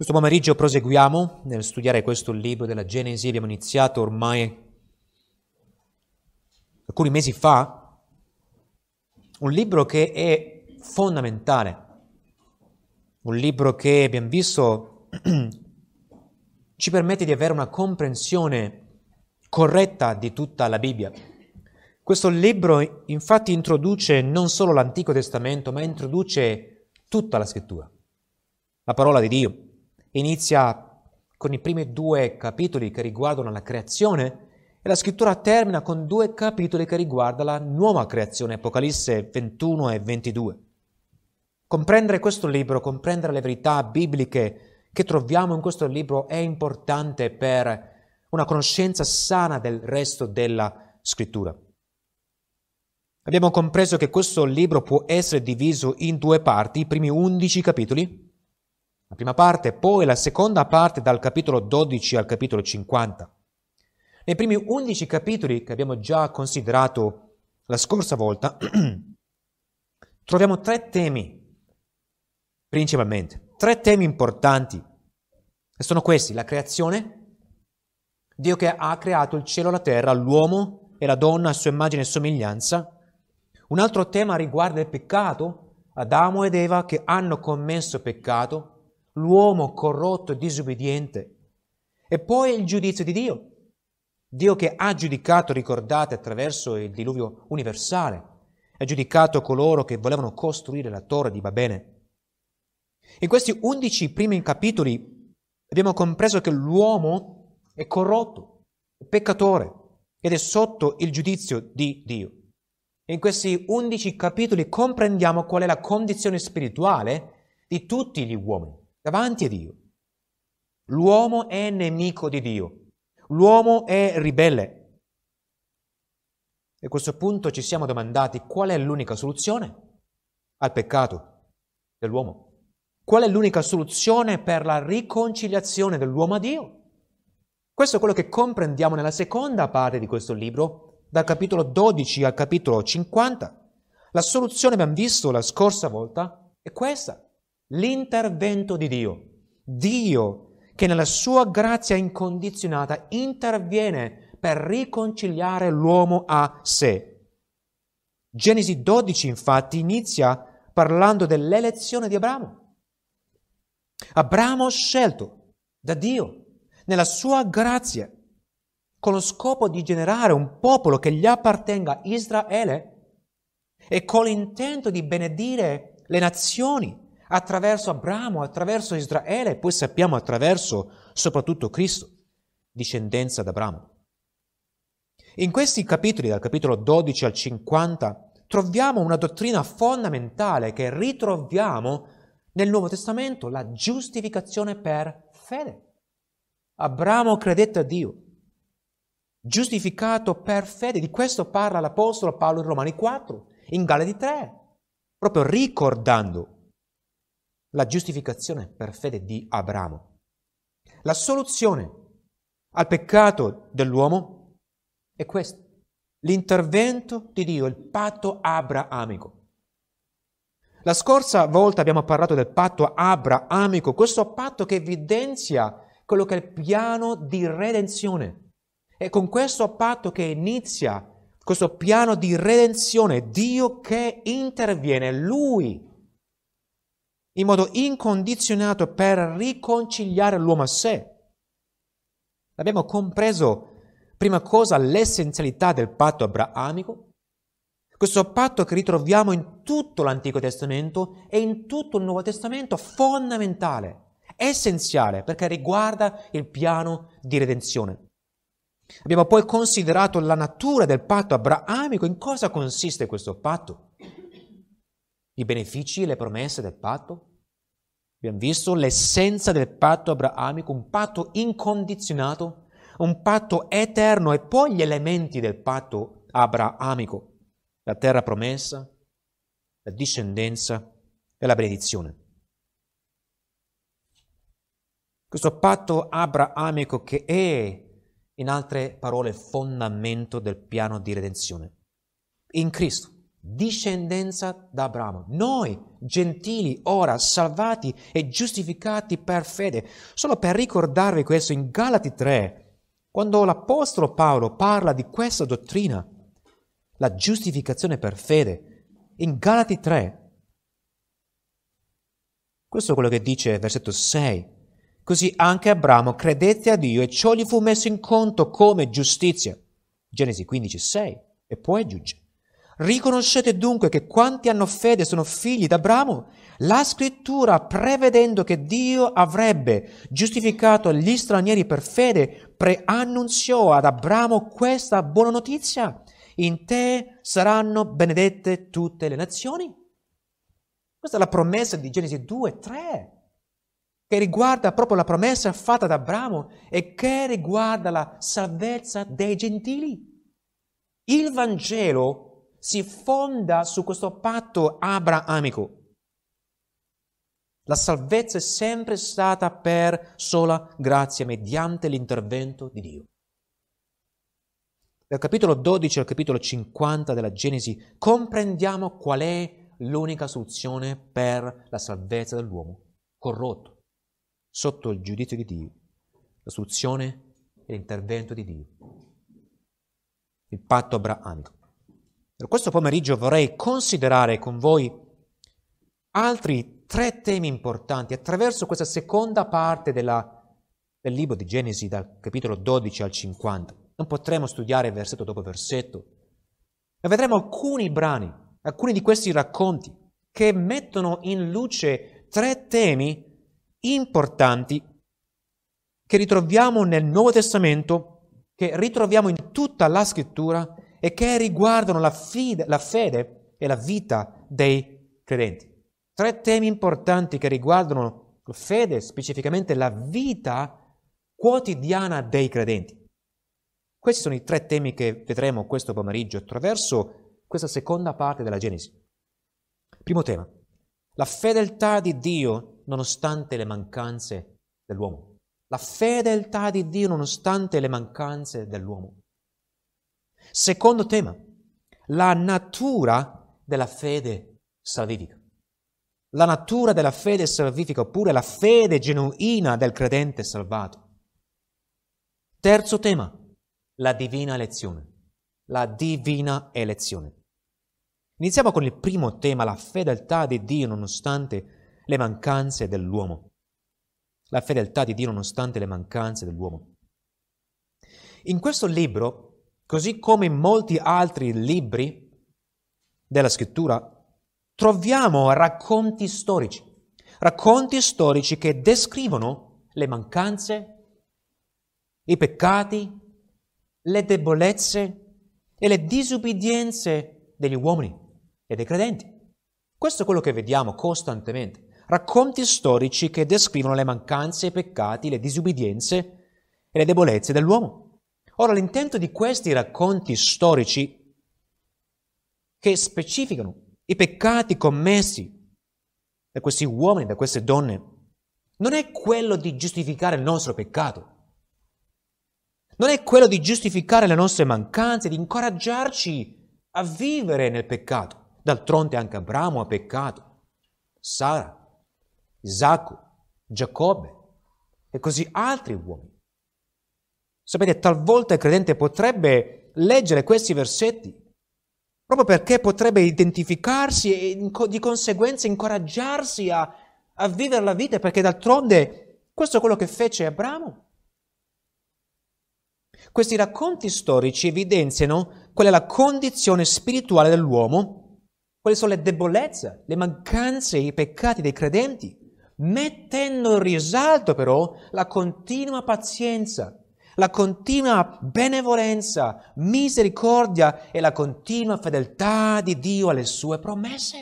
Questo pomeriggio proseguiamo nel studiare questo libro della Genesi, abbiamo iniziato ormai alcuni mesi fa un libro che è fondamentale, un libro che abbiamo visto ci permette di avere una comprensione corretta di tutta la Bibbia. Questo libro infatti introduce non solo l'Antico Testamento, ma introduce tutta la scrittura, la parola di Dio. Inizia con i primi due capitoli che riguardano la creazione e la scrittura termina con due capitoli che riguardano la nuova creazione, Apocalisse 21 e 22. Comprendere questo libro, comprendere le verità bibliche che troviamo in questo libro è importante per una conoscenza sana del resto della scrittura. Abbiamo compreso che questo libro può essere diviso in due parti, i primi undici capitoli, la prima parte, poi la seconda parte dal capitolo 12 al capitolo 50. Nei primi 11 capitoli che abbiamo già considerato la scorsa volta, troviamo tre temi, principalmente, tre temi importanti, e sono questi, la creazione, Dio che ha creato il cielo, e la terra, l'uomo e la donna a sua immagine e somiglianza. Un altro tema riguarda il peccato, Adamo ed Eva che hanno commesso peccato l'uomo corrotto e disobbediente. e poi il giudizio di Dio. Dio che ha giudicato, ricordate, attraverso il diluvio universale, ha giudicato coloro che volevano costruire la torre di Babene. In questi undici primi capitoli abbiamo compreso che l'uomo è corrotto, è peccatore ed è sotto il giudizio di Dio. In questi undici capitoli comprendiamo qual è la condizione spirituale di tutti gli uomini davanti a Dio. L'uomo è nemico di Dio, l'uomo è ribelle. E a questo punto ci siamo domandati qual è l'unica soluzione al peccato dell'uomo. Qual è l'unica soluzione per la riconciliazione dell'uomo a Dio? Questo è quello che comprendiamo nella seconda parte di questo libro, dal capitolo 12 al capitolo 50. La soluzione, abbiamo visto la scorsa volta, è questa l'intervento di Dio. Dio che nella sua grazia incondizionata interviene per riconciliare l'uomo a sé. Genesi 12 infatti inizia parlando dell'elezione di Abramo. Abramo scelto da Dio nella sua grazia con lo scopo di generare un popolo che gli appartenga, Israele, e con l'intento di benedire le nazioni attraverso Abramo, attraverso Israele, e poi sappiamo attraverso soprattutto Cristo, discendenza d'Abramo. In questi capitoli, dal capitolo 12 al 50, troviamo una dottrina fondamentale che ritroviamo nel Nuovo Testamento, la giustificazione per fede. Abramo credette a Dio, giustificato per fede, di questo parla l'Apostolo Paolo in Romani 4, in Galati 3, proprio ricordando la giustificazione per fede di Abramo. La soluzione al peccato dell'uomo è questa, l'intervento di Dio, il patto abraamico. La scorsa volta abbiamo parlato del patto abraamico, questo patto che evidenzia quello che è il piano di redenzione. E con questo patto che inizia questo piano di redenzione, Dio che interviene, Lui in modo incondizionato per riconciliare l'uomo a sé. Abbiamo compreso, prima cosa, l'essenzialità del patto abrahamico, questo patto che ritroviamo in tutto l'Antico Testamento e in tutto il Nuovo Testamento, fondamentale, essenziale, perché riguarda il piano di redenzione. Abbiamo poi considerato la natura del patto abrahamico, in cosa consiste questo patto i benefici e le promesse del patto. Abbiamo visto l'essenza del patto abrahamico, un patto incondizionato, un patto eterno e poi gli elementi del patto abrahamico, la terra promessa, la discendenza e la benedizione. Questo patto abrahamico che è, in altre parole, fondamento del piano di redenzione in Cristo discendenza da Abramo. Noi, gentili, ora salvati e giustificati per fede. Solo per ricordarvi questo in Galati 3, quando l'Apostolo Paolo parla di questa dottrina, la giustificazione per fede, in Galati 3. Questo è quello che dice il versetto 6. Così anche Abramo credette a Dio e ciò gli fu messo in conto come giustizia. Genesi 15, 6 e poi aggiunge Riconoscete dunque che quanti hanno fede sono figli d'Abramo? La scrittura, prevedendo che Dio avrebbe giustificato gli stranieri per fede, preannunziò ad Abramo questa buona notizia. In te saranno benedette tutte le nazioni. Questa è la promessa di Genesi 2, 3 che riguarda proprio la promessa fatta ad Abramo e che riguarda la salvezza dei gentili. Il Vangelo si fonda su questo patto abrahamico. La salvezza è sempre stata per sola grazia mediante l'intervento di Dio. Dal capitolo 12 al capitolo 50 della Genesi comprendiamo qual è l'unica soluzione per la salvezza dell'uomo corrotto sotto il giudizio di Dio. La soluzione è l'intervento di Dio, il patto abrahamico. Per questo pomeriggio vorrei considerare con voi altri tre temi importanti attraverso questa seconda parte della, del libro di Genesi, dal capitolo 12 al 50. Non potremo studiare versetto dopo versetto, ma vedremo alcuni brani, alcuni di questi racconti che mettono in luce tre temi importanti che ritroviamo nel Nuovo Testamento, che ritroviamo in tutta la scrittura e che riguardano la fede, la fede e la vita dei credenti. Tre temi importanti che riguardano la fede, specificamente la vita quotidiana dei credenti. Questi sono i tre temi che vedremo questo pomeriggio attraverso questa seconda parte della Genesi. Primo tema, la fedeltà di Dio nonostante le mancanze dell'uomo. La fedeltà di Dio nonostante le mancanze dell'uomo. Secondo tema, la natura della fede salvifica. La natura della fede salvifica oppure la fede genuina del credente salvato. Terzo tema, la divina elezione. La divina elezione. Iniziamo con il primo tema, la fedeltà di Dio nonostante le mancanze dell'uomo. La fedeltà di Dio nonostante le mancanze dell'uomo. In questo libro Così come in molti altri libri della scrittura, troviamo racconti storici, racconti storici che descrivono le mancanze, i peccati, le debolezze e le disubbidienze degli uomini e dei credenti. Questo è quello che vediamo costantemente. Racconti storici che descrivono le mancanze, i peccati, le disubbidienze e le debolezze dell'uomo. Ora, l'intento di questi racconti storici che specificano i peccati commessi da questi uomini, da queste donne, non è quello di giustificare il nostro peccato, non è quello di giustificare le nostre mancanze, di incoraggiarci a vivere nel peccato. D'altronde anche Abramo ha peccato, Sara, Isacco, Giacobbe e così altri uomini. Sapete, talvolta il credente potrebbe leggere questi versetti proprio perché potrebbe identificarsi e di conseguenza incoraggiarsi a, a vivere la vita, perché d'altronde questo è quello che fece Abramo. Questi racconti storici evidenziano qual è la condizione spirituale dell'uomo, quali sono le debolezze, le mancanze e i peccati dei credenti, mettendo in risalto però la continua pazienza la continua benevolenza, misericordia e la continua fedeltà di Dio alle sue promesse.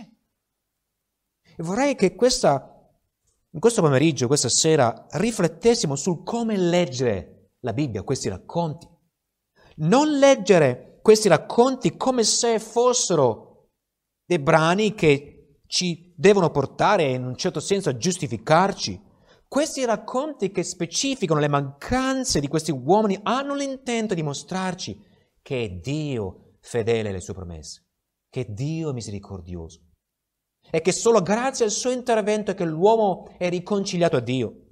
E vorrei che questa, in questo pomeriggio, questa sera, riflettessimo sul come leggere la Bibbia, questi racconti. Non leggere questi racconti come se fossero dei brani che ci devono portare in un certo senso a giustificarci, questi racconti che specificano le mancanze di questi uomini hanno l'intento di mostrarci che è Dio fedele alle sue promesse, che Dio è misericordioso e che solo grazie al suo intervento è che l'uomo è riconciliato a Dio.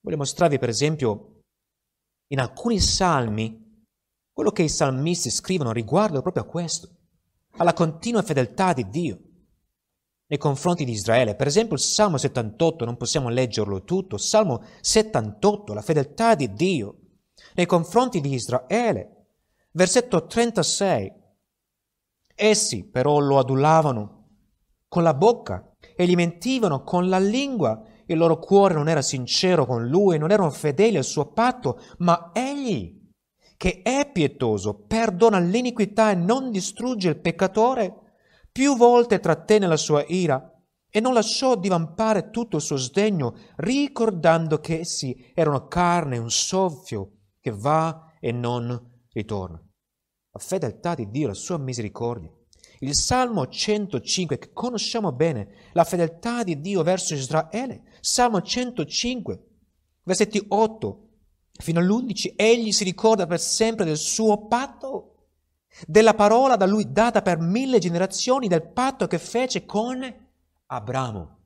Voglio mostrarvi per esempio in alcuni salmi quello che i salmisti scrivono riguardo proprio a questo, alla continua fedeltà di Dio nei confronti di Israele. Per esempio il Salmo 78, non possiamo leggerlo tutto, Salmo 78, la fedeltà di Dio nei confronti di Israele. Versetto 36. Essi però lo adulavano con la bocca e gli mentivano con la lingua. Il loro cuore non era sincero con lui, non erano fedeli al suo patto, ma egli, che è pietoso, perdona l'iniquità e non distrugge il peccatore, più volte trattenne la sua ira e non lasciò divampare tutto il suo sdegno, ricordando che essi erano carne, un soffio che va e non ritorna. La fedeltà di Dio, la sua misericordia. Il Salmo 105 che conosciamo bene, la fedeltà di Dio verso Israele. Salmo 105, versetti 8 fino all'11, egli si ricorda per sempre del suo patto della parola da lui data per mille generazioni, del patto che fece con Abramo,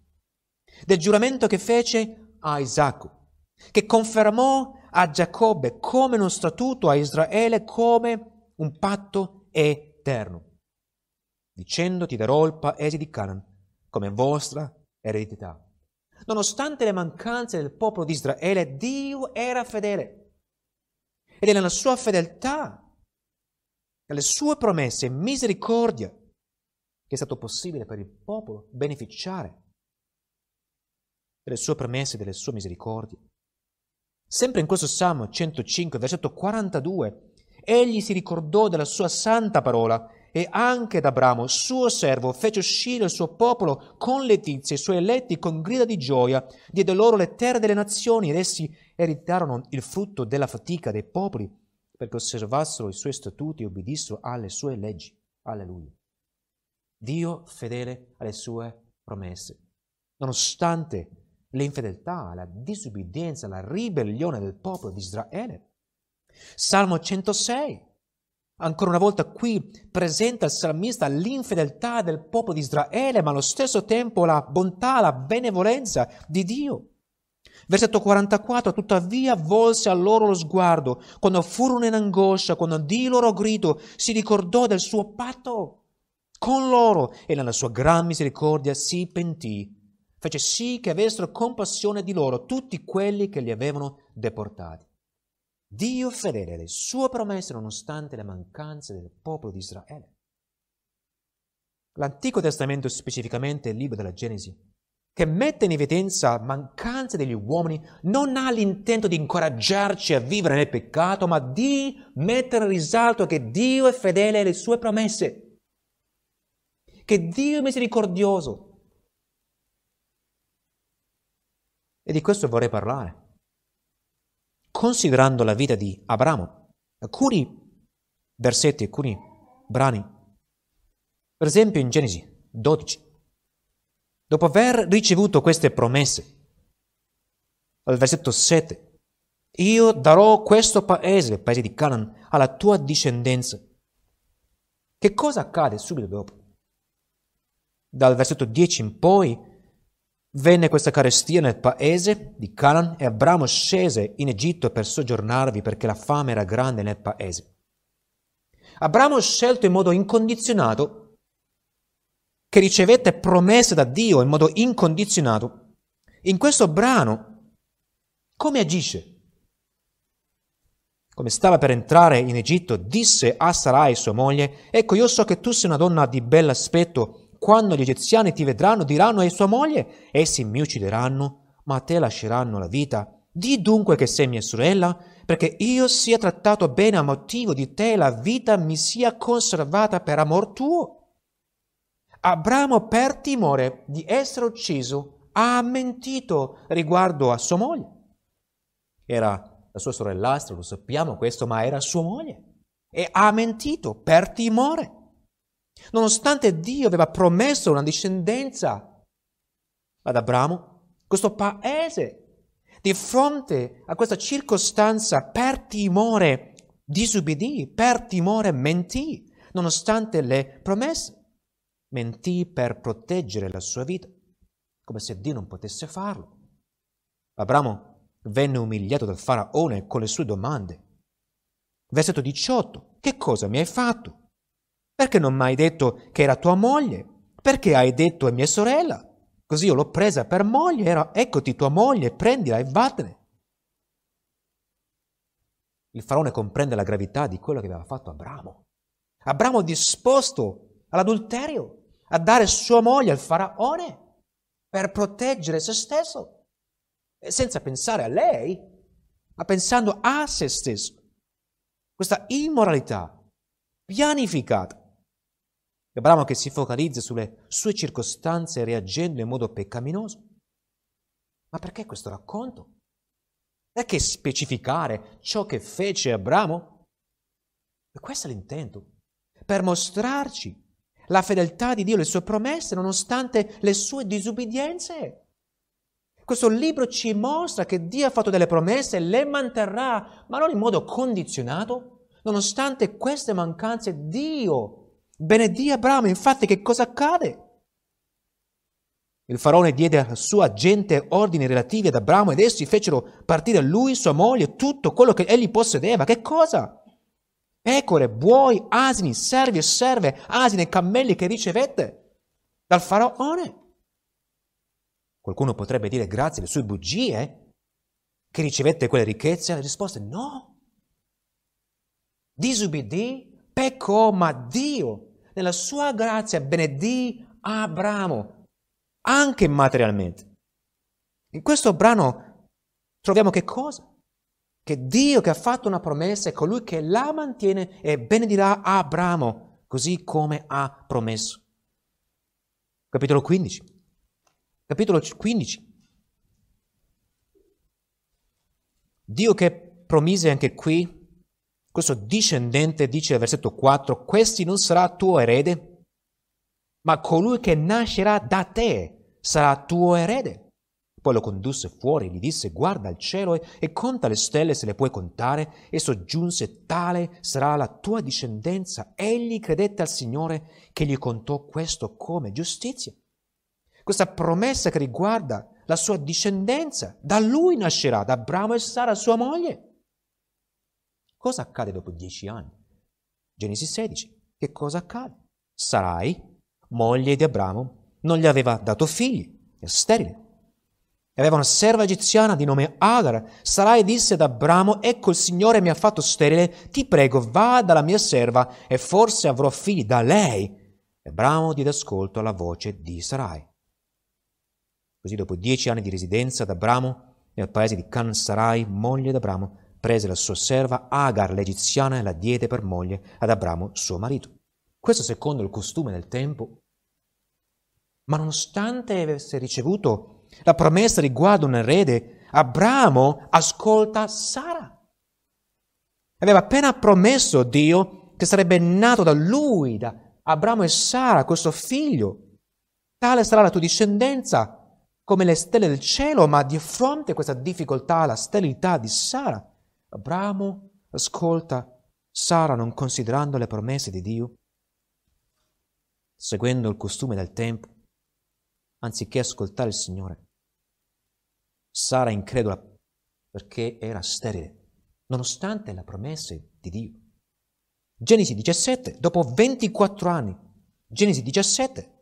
del giuramento che fece a Isacco, che confermò a Giacobbe come uno statuto, a Israele come un patto eterno, dicendo ti darò il paese di Canaan come vostra eredità. Nonostante le mancanze del popolo di Israele, Dio era fedele ed è nella sua fedeltà dalle sue promesse misericordia, che è stato possibile per il popolo beneficiare delle sue promesse e delle sue misericordie. Sempre in questo Salmo 105, versetto 42, egli si ricordò della sua santa parola e anche d'Abramo, suo servo, fece uscire il suo popolo con letizie, i suoi eletti con grida di gioia, diede loro le terre delle nazioni ed essi ereditarono il frutto della fatica dei popoli perché osservassero i suoi statuti e obbedissero alle sue leggi. Alleluia. Dio fedele alle sue promesse. Nonostante l'infedeltà, la disubbidienza, la ribellione del popolo di Israele. Salmo 106. Ancora una volta qui presenta il salmista l'infedeltà del popolo di Israele, ma allo stesso tempo la bontà, la benevolenza di Dio. Versetto 44, tuttavia volse a loro lo sguardo, quando furono in angoscia, quando di loro grido, si ricordò del suo patto con loro e nella sua gran misericordia si pentì. Fece sì che avessero compassione di loro tutti quelli che li avevano deportati. Dio fedele alle sue promesse nonostante le mancanze del popolo di Israele. L'Antico Testamento, specificamente il libro della Genesi, che mette in evidenza mancanze degli uomini, non ha l'intento di incoraggiarci a vivere nel peccato, ma di mettere in risalto che Dio è fedele alle sue promesse, che Dio è misericordioso. E di questo vorrei parlare. Considerando la vita di Abramo, alcuni versetti, alcuni brani, per esempio in Genesi 12, Dopo aver ricevuto queste promesse, al versetto 7, io darò questo paese, il paese di Canaan, alla tua discendenza. Che cosa accade subito dopo? Dal versetto 10 in poi venne questa carestia nel paese di Canaan e Abramo scese in Egitto per soggiornarvi perché la fame era grande nel paese. Abramo ha scelto in modo incondizionato che ricevette promesse da Dio in modo incondizionato, in questo brano come agisce? Come stava per entrare in Egitto, disse a Sarai, sua moglie, ecco io so che tu sei una donna di bell'aspetto, quando gli egiziani ti vedranno diranno a sua moglie, essi mi uccideranno, ma a te lasceranno la vita. Di dunque che sei mia sorella, perché io sia trattato bene a motivo di te la vita mi sia conservata per amor tuo. Abramo, per timore di essere ucciso, ha mentito riguardo a sua moglie. Era la sua sorellastra, lo sappiamo questo, ma era sua moglie. E ha mentito per timore. Nonostante Dio aveva promesso una discendenza ad Abramo, questo paese, di fronte a questa circostanza, per timore disubbidì, per timore mentì, nonostante le promesse mentì per proteggere la sua vita, come se Dio non potesse farlo. Abramo venne umiliato dal faraone con le sue domande. Versetto 18. Che cosa mi hai fatto? Perché non mi hai detto che era tua moglie? Perché hai detto è mia sorella? Così io l'ho presa per moglie, era eccoti tua moglie, prendila e vattene. Il faraone comprende la gravità di quello che aveva fatto Abramo. Abramo disposto all'adulterio a dare sua moglie al faraone per proteggere se stesso, eh, senza pensare a lei, ma pensando a se stesso. Questa immoralità pianificata. Abramo che si focalizza sulle sue circostanze reagendo in modo peccaminoso. Ma perché questo racconto? Perché specificare ciò che fece Abramo? E questo è l'intento, per mostrarci la fedeltà di Dio, le sue promesse, nonostante le sue disubbidienze. Questo libro ci mostra che Dio ha fatto delle promesse e le manterrà, ma non in modo condizionato. Nonostante queste mancanze, Dio benedì Abramo. Infatti, che cosa accade? Il faraone diede alla sua gente ordini relativi ad Abramo ed essi fecero partire lui, sua moglie, tutto quello che egli possedeva. Che cosa? pecore, buoi, asini, servi e serve, asini e cammelli che ricevette dal faraone. Qualcuno potrebbe dire grazie alle sue bugie eh, che ricevette quelle ricchezze? La risposta è no. Disubbidì, peccò, ma Dio nella sua grazia benedì Abramo, anche materialmente. In questo brano troviamo che cosa? che Dio che ha fatto una promessa è colui che la mantiene e benedirà Abramo, così come ha promesso. Capitolo 15. Capitolo 15. Dio che promise anche qui, questo discendente dice al versetto 4, questi non sarà tuo erede, ma colui che nascerà da te sarà tuo erede. Poi lo condusse fuori e gli disse guarda il cielo e, e, conta le stelle se le puoi contare e soggiunse tale sarà la tua discendenza. Egli credette al Signore che gli contò questo come giustizia. Questa promessa che riguarda la sua discendenza, da lui nascerà, da Abramo e Sara sua moglie. Cosa accade dopo dieci anni? Genesi 16. Che cosa accade? Sarai, moglie di Abramo, non gli aveva dato figli, è sterile e aveva una serva egiziana di nome Agar. Sarai disse ad Abramo, ecco il Signore mi ha fatto sterile, ti prego, va dalla mia serva e forse avrò figli da lei. Abramo diede ascolto alla voce di Sarai. Così dopo dieci anni di residenza ad Abramo, nel paese di Can Sarai, moglie d'Abramo, prese la sua serva Agar l'egiziana e la diede per moglie ad Abramo, suo marito. Questo secondo il costume del tempo. Ma nonostante avesse ricevuto la promessa riguarda un erede. Abramo ascolta Sara. Aveva appena promesso a Dio che sarebbe nato da lui, da Abramo e Sara, questo figlio. Tale sarà la tua discendenza, come le stelle del cielo, ma di fronte a questa difficoltà, alla sterilità di Sara, Abramo ascolta Sara non considerando le promesse di Dio, seguendo il costume del tempo anziché ascoltare il Signore. Sara incredula perché era sterile, nonostante la promessa di Dio. Genesi 17, dopo 24 anni. Genesi 17.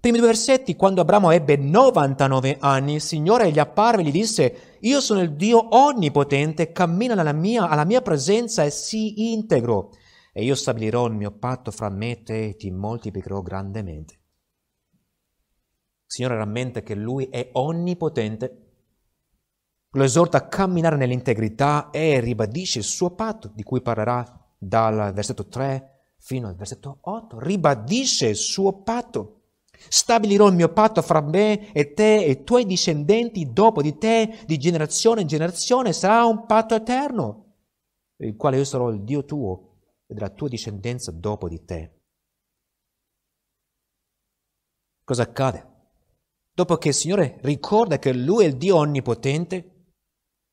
Primi due versetti, quando Abramo ebbe 99 anni, il Signore gli apparve e gli disse, io sono il Dio onnipotente, cammina alla mia, alla mia presenza e sii integro, e io stabilirò il mio patto fra me e te e ti moltiplicherò grandemente. Signore rammenta che Lui è onnipotente, lo esorta a camminare nell'integrità e ribadisce il suo patto, di cui parlerà dal versetto 3 fino al versetto 8. Ribadisce il suo patto. Stabilirò il mio patto fra me e te e i tuoi discendenti dopo di te, di generazione in generazione, sarà un patto eterno, il quale io sarò il Dio tuo e della tua discendenza dopo di te. Cosa accade? dopo che il Signore ricorda che Lui è il Dio onnipotente?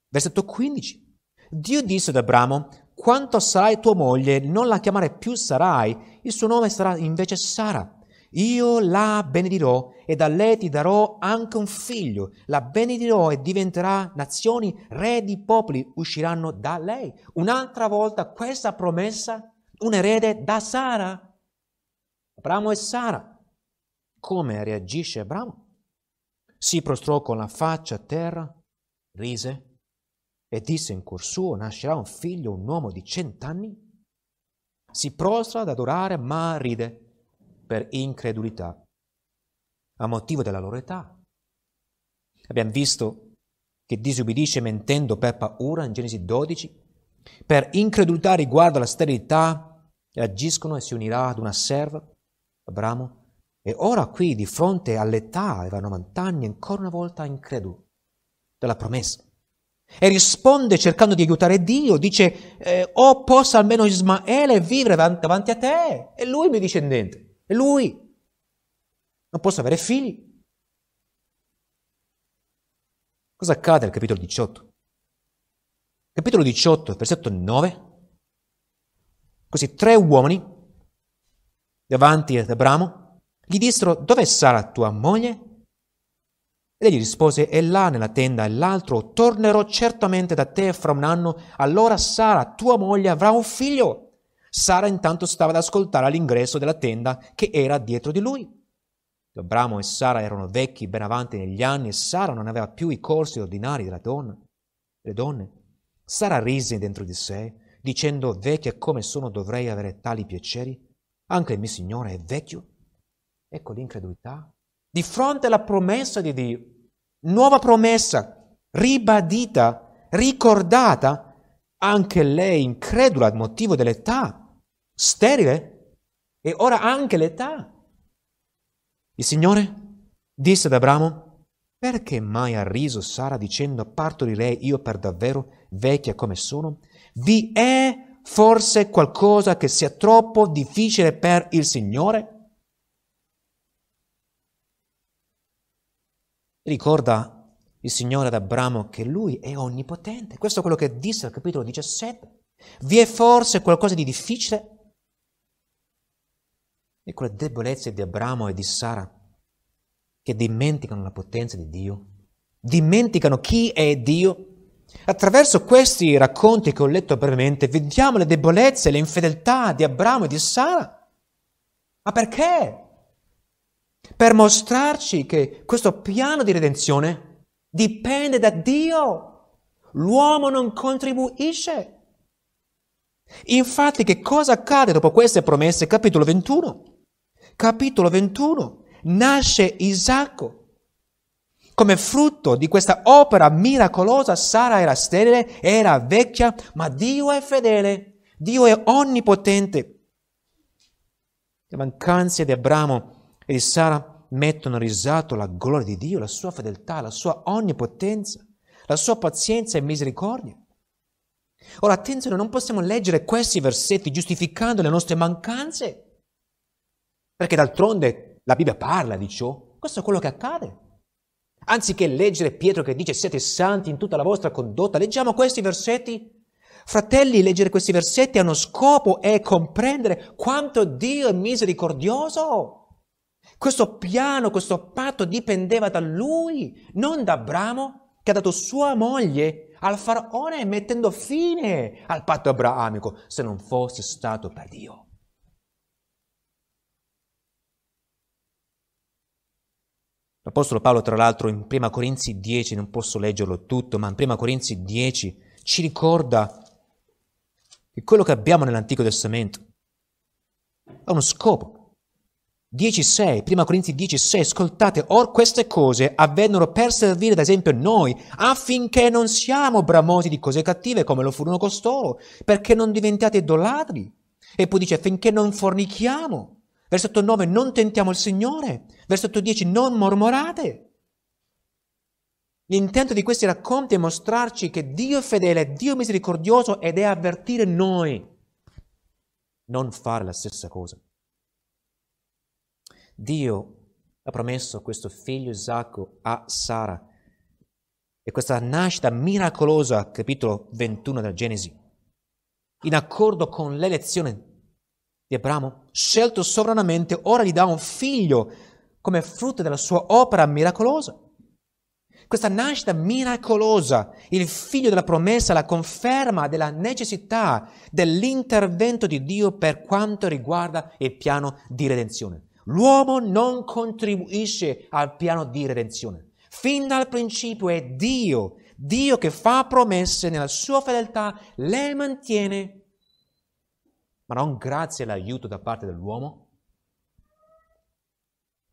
Versetto 15. Dio disse ad Abramo, quanto sarai tua moglie, non la chiamare più Sarai, il suo nome sarà invece Sara. Io la benedirò e da lei ti darò anche un figlio. La benedirò e diventerà nazioni, re di popoli usciranno da lei. Un'altra volta questa promessa, un erede da Sara. Abramo e Sara. Come reagisce Abramo? si prostrò con la faccia a terra, rise e disse in cuor suo, nascerà un figlio, un uomo di cent'anni? Si prostra ad adorare, ma ride per incredulità, a motivo della loro età. Abbiamo visto che disubbidisce mentendo per paura in Genesi 12, per incredulità riguardo alla sterilità, agiscono e si unirà ad una serva, Abramo, e ora qui, di fronte all'età, aveva 90 anni, ancora una volta incredulo della promessa. E risponde cercando di aiutare Dio, dice, eh, o oh, possa almeno Ismaele vivere davanti a te, e lui mi discendente, e lui. Non posso avere figli. Cosa accade al capitolo 18? Capitolo 18, versetto 9. Questi tre uomini davanti ad Abramo gli dissero dove sarà tua moglie? E gli rispose, è là nella tenda, e l'altro, tornerò certamente da te fra un anno, allora Sara, tua moglie, avrà un figlio. Sara intanto stava ad ascoltare all'ingresso della tenda che era dietro di lui. Abramo e Sara erano vecchi, ben avanti negli anni, e Sara non aveva più i corsi ordinari della donna, Le donne. Sara rise dentro di sé, dicendo, vecchia come sono dovrei avere tali piaceri? Anche il mio signore è vecchio. Ecco l'incredulità. Di fronte alla promessa di Dio, nuova promessa, ribadita, ricordata, anche lei incredula al motivo dell'età, sterile, e ora anche l'età. Il Signore disse ad Abramo, perché mai ha riso Sara dicendo partorirei io per davvero, vecchia come sono? Vi è forse qualcosa che sia troppo difficile per il Signore? Ricorda il Signore ad Abramo che lui è onnipotente. Questo è quello che disse al capitolo 17. Vi è forse qualcosa di difficile? E quelle debolezze di Abramo e di Sara che dimenticano la potenza di Dio, dimenticano chi è Dio. Attraverso questi racconti che ho letto brevemente, vediamo le debolezze e le infedeltà di Abramo e di Sara. Ma perché? per mostrarci che questo piano di redenzione dipende da Dio. L'uomo non contribuisce. Infatti che cosa accade dopo queste promesse? Capitolo 21. Capitolo 21. Nasce Isacco. Come frutto di questa opera miracolosa, Sara era sterile, era vecchia, ma Dio è fedele, Dio è onnipotente. Le mancanze di Abramo e di Sara mettono a risalto la gloria di Dio, la sua fedeltà, la sua onnipotenza, la sua pazienza e misericordia. Ora attenzione, non possiamo leggere questi versetti giustificando le nostre mancanze, perché d'altronde la Bibbia parla di ciò, questo è quello che accade. Anziché leggere Pietro che dice siete santi in tutta la vostra condotta, leggiamo questi versetti. Fratelli, leggere questi versetti ha uno scopo, è comprendere quanto Dio è misericordioso questo piano, questo patto dipendeva da lui, non da Abramo, che ha dato sua moglie al faraone mettendo fine al patto abrahamico, se non fosse stato per Dio. L'Apostolo Paolo, tra l'altro, in 1 Corinzi 10, non posso leggerlo tutto, ma in 1 Corinzi 10 ci ricorda che quello che abbiamo nell'Antico Testamento ha uno scopo, 10.6, 1 Corinzi 10.6, ascoltate, or queste cose avvennero per servire ad esempio noi, affinché non siamo bramosi di cose cattive come lo furono costoro, perché non diventiate idolatri. E poi dice, affinché non fornichiamo. Versetto 9, non tentiamo il Signore. Versetto 10, non mormorate. L'intento di questi racconti è mostrarci che Dio è fedele, Dio è misericordioso ed è avvertire noi. Non fare la stessa cosa. Dio ha promesso questo figlio Isacco a Sara. E questa nascita miracolosa, capitolo 21 della Genesi, in accordo con l'elezione di Abramo, scelto sovranamente, ora gli dà un figlio come frutto della sua opera miracolosa. Questa nascita miracolosa, il figlio della promessa, la conferma della necessità dell'intervento di Dio per quanto riguarda il piano di redenzione. L'uomo non contribuisce al piano di redenzione. Fin dal principio è Dio, Dio che fa promesse nella sua fedeltà, le mantiene, ma non grazie all'aiuto da parte dell'uomo.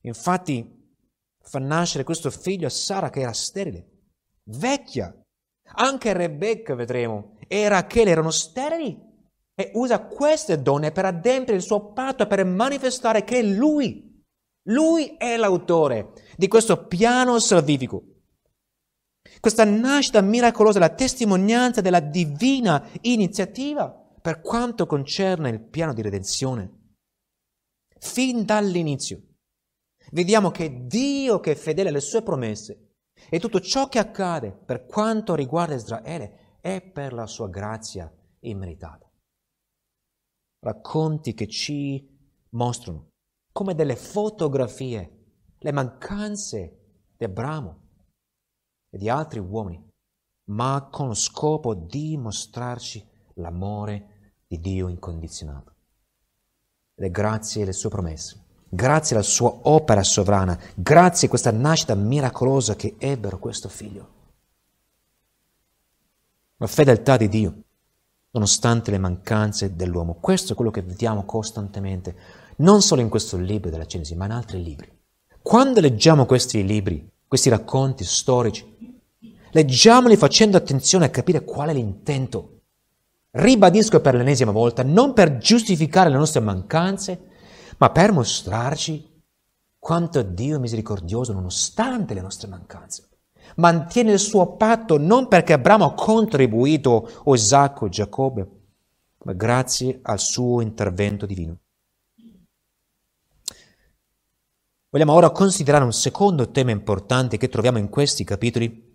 Infatti fa nascere questo figlio a Sara che era sterile, vecchia. Anche Rebecca, vedremo, e Rachele erano sterili e usa queste donne per adempiere il suo patto, e per manifestare che lui, lui è l'autore di questo piano salvifico. Questa nascita miracolosa è la testimonianza della divina iniziativa per quanto concerne il piano di redenzione. Fin dall'inizio vediamo che Dio che è fedele alle sue promesse e tutto ciò che accade per quanto riguarda Israele è per la sua grazia immeritata racconti che ci mostrano come delle fotografie le mancanze di Abramo e di altri uomini, ma con lo scopo di mostrarci l'amore di Dio incondizionato. Le grazie e le sue promesse, grazie alla sua opera sovrana, grazie a questa nascita miracolosa che ebbero questo figlio. La fedeltà di Dio nonostante le mancanze dell'uomo. Questo è quello che vediamo costantemente, non solo in questo libro della Genesi, ma in altri libri. Quando leggiamo questi libri, questi racconti storici, leggiamoli facendo attenzione a capire qual è l'intento. Ribadisco per l'ennesima volta, non per giustificare le nostre mancanze, ma per mostrarci quanto Dio è misericordioso nonostante le nostre mancanze mantiene il suo patto non perché Abramo ha contribuito o Isacco o Giacobbe, ma grazie al suo intervento divino. Vogliamo ora considerare un secondo tema importante che troviamo in questi capitoli.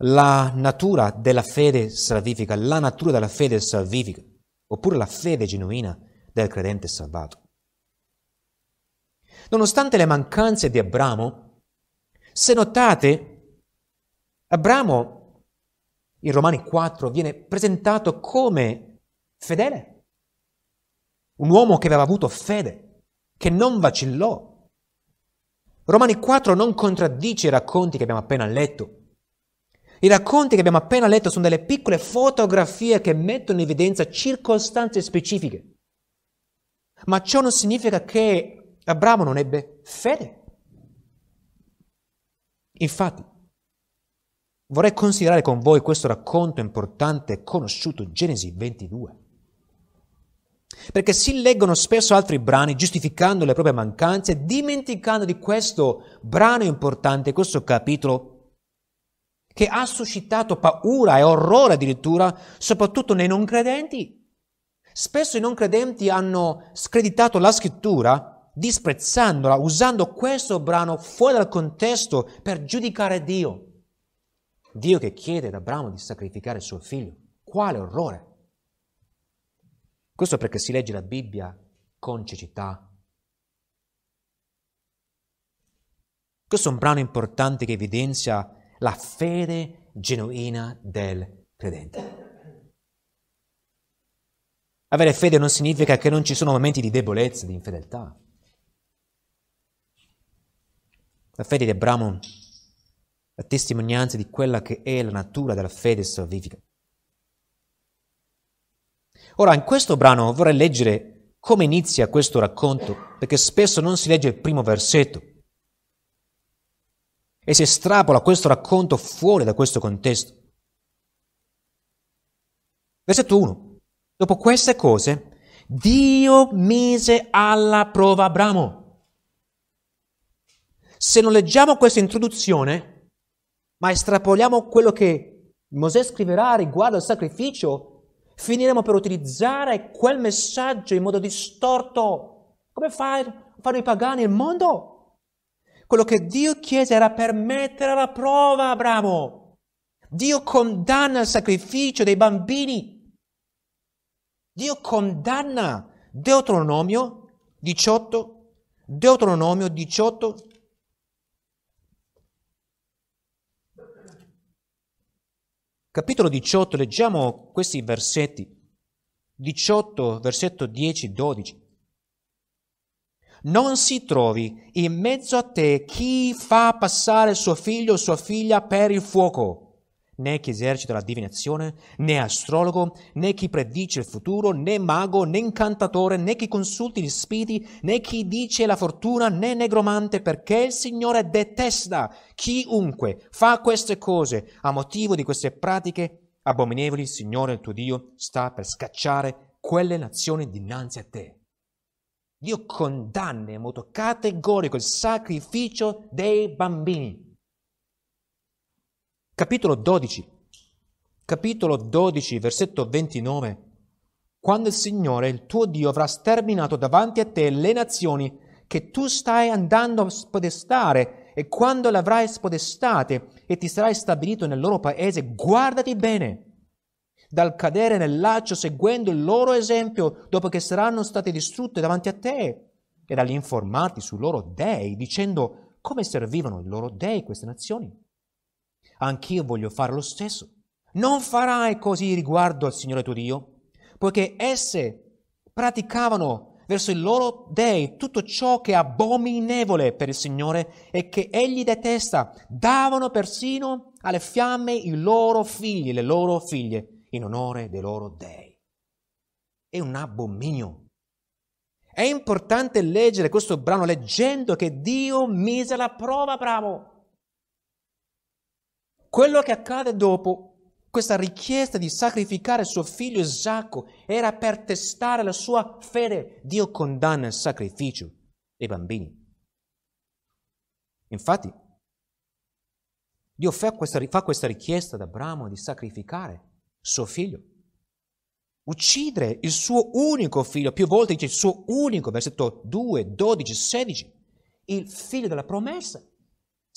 La natura della fede salvifica, la natura della fede salvifica, oppure la fede genuina del credente salvato. Nonostante le mancanze di Abramo, se notate, Abramo in Romani 4 viene presentato come fedele, un uomo che aveva avuto fede, che non vacillò. Romani 4 non contraddice i racconti che abbiamo appena letto. I racconti che abbiamo appena letto sono delle piccole fotografie che mettono in evidenza circostanze specifiche. Ma ciò non significa che Abramo non ebbe fede. Infatti, vorrei considerare con voi questo racconto importante e conosciuto, Genesi 22. Perché si leggono spesso altri brani giustificando le proprie mancanze, dimenticando di questo brano importante, questo capitolo che ha suscitato paura e orrore addirittura, soprattutto nei non credenti. Spesso i non credenti hanno screditato la scrittura disprezzandola, usando questo brano fuori dal contesto per giudicare Dio. Dio che chiede ad Abramo di sacrificare suo figlio. Quale orrore! Questo perché si legge la Bibbia con cecità. Questo è un brano importante che evidenzia la fede genuina del credente. Avere fede non significa che non ci sono momenti di debolezza, di infedeltà. La fede di Abramo la testimonianza di quella che è la natura della fede salvifica. Ora, in questo brano vorrei leggere come inizia questo racconto, perché spesso non si legge il primo versetto e si estrapola questo racconto fuori da questo contesto. Versetto 1. Dopo queste cose, Dio mise alla prova Abramo se non leggiamo questa introduzione, ma estrapoliamo quello che Mosè scriverà riguardo al sacrificio, finiremo per utilizzare quel messaggio in modo distorto. Come fare, fare i pagani il mondo? Quello che Dio chiese era per mettere alla prova Abramo. Dio condanna il sacrificio dei bambini. Dio condanna Deuteronomio 18, Deuteronomio 18, Capitolo 18, leggiamo questi versetti. 18, versetto 10, 12. Non si trovi in mezzo a te chi fa passare suo figlio o sua figlia per il fuoco né chi esercita la divinazione, né astrologo, né chi predice il futuro, né mago, né incantatore, né chi consulti gli spiriti, né chi dice la fortuna, né negromante, perché il Signore detesta chiunque fa queste cose a motivo di queste pratiche abominevoli, il Signore il tuo Dio sta per scacciare quelle nazioni dinanzi a te. Dio condanna in modo categorico il sacrificio dei bambini. Capitolo 12, capitolo 12, versetto 29. Quando il Signore, il tuo Dio, avrà sterminato davanti a te le nazioni che tu stai andando a spodestare, e quando le avrai spodestate e ti sarai stabilito nel loro paese, guardati bene dal cadere nel laccio seguendo il loro esempio dopo che saranno state distrutte davanti a te e dall'informarti sui loro dei dicendo come servivano i loro dei queste nazioni. Anch'io voglio fare lo stesso. Non farai così riguardo al Signore tuo Dio, poiché esse praticavano verso i loro dei tutto ciò che è abominevole per il Signore e che egli detesta. Davano persino alle fiamme i loro figli, le loro figlie, in onore dei loro dei. È un abominio. È importante leggere questo brano leggendo che Dio mise la prova, bravo. Quello che accade dopo questa richiesta di sacrificare suo figlio Isacco era per testare la sua fede. Dio condanna il sacrificio dei bambini. Infatti, Dio fa questa, fa questa richiesta ad Abramo di sacrificare suo figlio. Uccidere il suo unico figlio, più volte dice il suo unico, versetto 2, 12, 16, il figlio della promessa.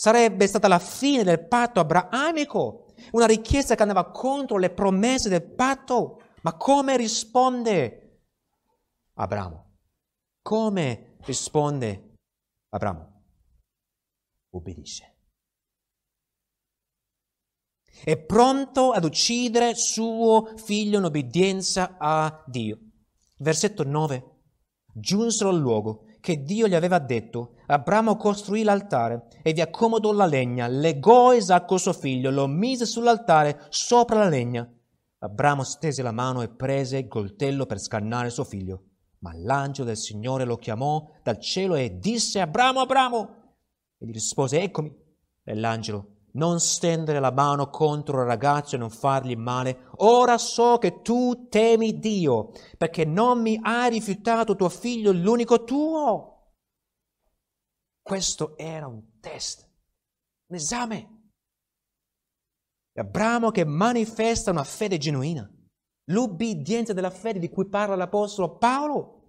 Sarebbe stata la fine del patto abrahamico, una richiesta che andava contro le promesse del patto. Ma come risponde Abramo? Come risponde Abramo? Ubbidisce. È pronto ad uccidere suo figlio in obbedienza a Dio. Versetto 9. Giunsero al luogo che Dio gli aveva detto Abramo costruì l'altare e vi accomodò la legna, legò Esacco suo figlio, lo mise sull'altare sopra la legna. Abramo stese la mano e prese il coltello per scannare suo figlio. Ma l'angelo del Signore lo chiamò dal cielo e disse Abramo, Abramo! E gli rispose Eccomi. E l'angelo non stendere la mano contro il ragazzo e non fargli male. Ora so che tu temi Dio, perché non mi hai rifiutato tuo figlio, l'unico tuo. Questo era un test, un esame. Abramo che manifesta una fede genuina, l'ubbidienza della fede di cui parla l'Apostolo Paolo.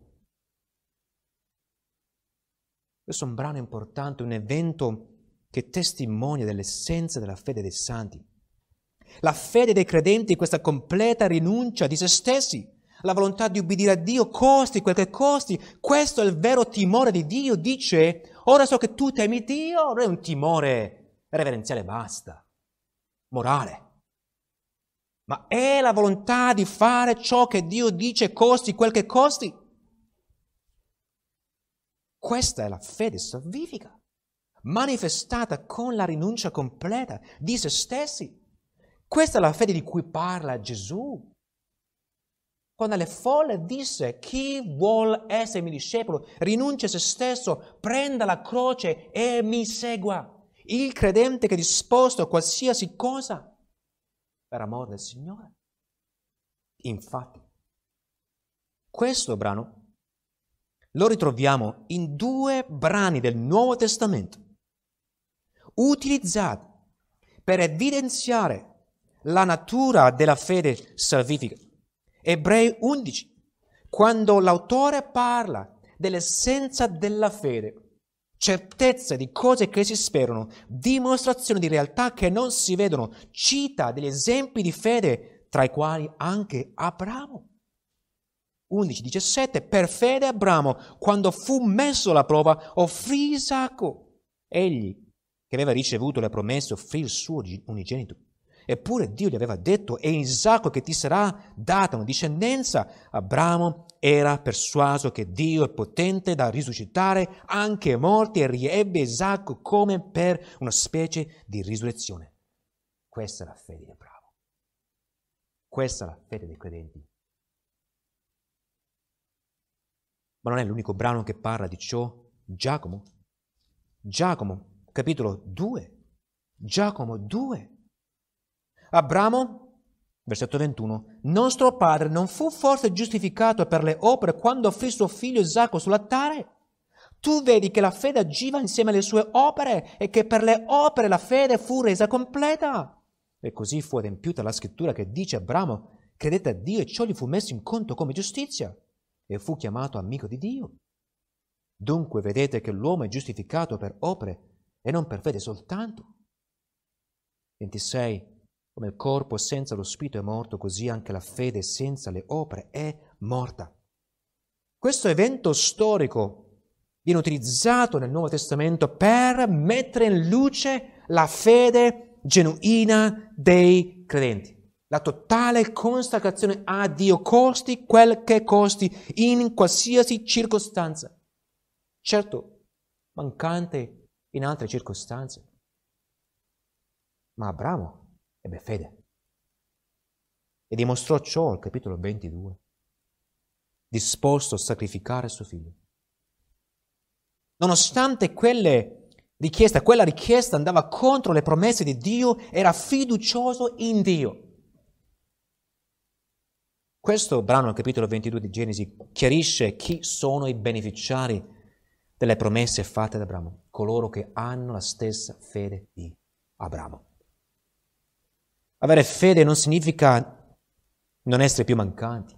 Questo è un brano importante, un evento che testimonia dell'essenza della fede dei santi. La fede dei credenti questa completa rinuncia di se stessi, la volontà di ubbidire a Dio, costi quel che costi. Questo è il vero timore di Dio, dice Ora so che tu temi Dio, non è un timore reverenziale basta, morale. Ma è la volontà di fare ciò che Dio dice costi quel che costi. Questa è la fede salvifica, manifestata con la rinuncia completa di se stessi. Questa è la fede di cui parla Gesù quando le folle disse, chi vuol essere mio discepolo, rinuncia a se stesso, prenda la croce e mi segua. Il credente che è disposto a qualsiasi cosa per amore del Signore. Infatti, questo brano lo ritroviamo in due brani del Nuovo Testamento, utilizzati per evidenziare la natura della fede salvifica. Ebrei 11, quando l'autore parla dell'essenza della fede, certezza di cose che si sperano, dimostrazione di realtà che non si vedono, cita degli esempi di fede, tra i quali anche Abramo. 11, 17, Per fede Abramo, quando fu messo alla prova, offrì Isacco. Egli, che aveva ricevuto le promesse, offrì il suo unigenito Eppure Dio gli aveva detto, è in Isacco che ti sarà data una discendenza. Abramo era persuaso che Dio è potente da risuscitare anche morti e riebbe Isacco come per una specie di risurrezione. Questa è la fede di Abramo. Questa è la fede dei credenti. Ma non è l'unico brano che parla di ciò. Giacomo, Giacomo, capitolo 2, Giacomo 2, Abramo, versetto 21, nostro padre non fu forse giustificato per le opere quando offrì suo figlio Isacco sull'altare? Tu vedi che la fede agiva insieme alle sue opere e che per le opere la fede fu resa completa. E così fu adempiuta la scrittura che dice Abramo, credette a Dio e ciò gli fu messo in conto come giustizia e fu chiamato amico di Dio. Dunque vedete che l'uomo è giustificato per opere e non per fede soltanto. 26. Come il corpo senza lo spirito è morto, così anche la fede senza le opere è morta. Questo evento storico viene utilizzato nel Nuovo Testamento per mettere in luce la fede genuina dei credenti, la totale consacrazione a Dio, costi quel che costi, in qualsiasi circostanza. Certo, mancante in altre circostanze. Ma Abramo ebbe fede. E dimostrò ciò al capitolo 22, disposto a sacrificare suo figlio. Nonostante quelle richieste, quella richiesta andava contro le promesse di Dio, era fiducioso in Dio. Questo brano al capitolo 22 di Genesi chiarisce chi sono i beneficiari delle promesse fatte ad Abramo, coloro che hanno la stessa fede di Abramo. Avere fede non significa non essere più mancanti.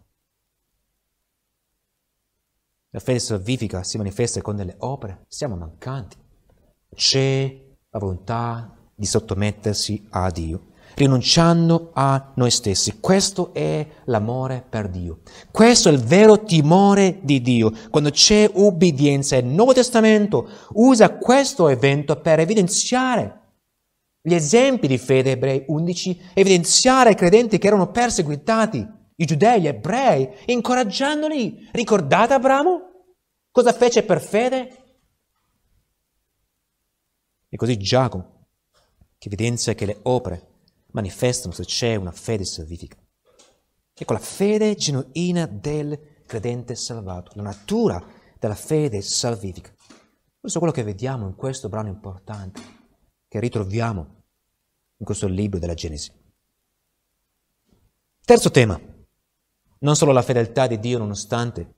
La fede salvifica si manifesta con delle opere, siamo mancanti. C'è la volontà di sottomettersi a Dio, rinunciando a noi stessi. Questo è l'amore per Dio. Questo è il vero timore di Dio. Quando c'è ubbidienza, il Nuovo Testamento usa questo evento per evidenziare gli esempi di fede ebrei 11 evidenziare ai credenti che erano perseguitati, i giudei, gli ebrei, incoraggiandoli. Ricordate Abramo? Cosa fece per fede? E così Giacomo, che evidenzia che le opere manifestano se c'è una fede salvifica. Ecco la fede genuina del credente salvato, la natura della fede salvifica. Questo è quello che vediamo in questo brano importante che ritroviamo in questo libro della Genesi. Terzo tema, non solo la fedeltà di Dio nonostante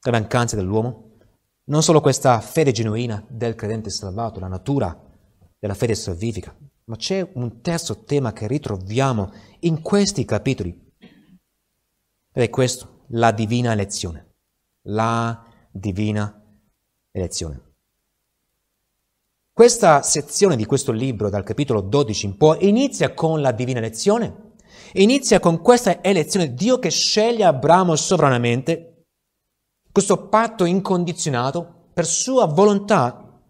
le mancanze dell'uomo, non solo questa fede genuina del credente salvato, la natura della fede salvifica, ma c'è un terzo tema che ritroviamo in questi capitoli. Ed è questo, la divina elezione. La divina elezione. Questa sezione di questo libro, dal capitolo 12 in poi, inizia con la divina elezione, inizia con questa elezione, Dio che sceglie Abramo sovranamente, questo patto incondizionato per sua volontà.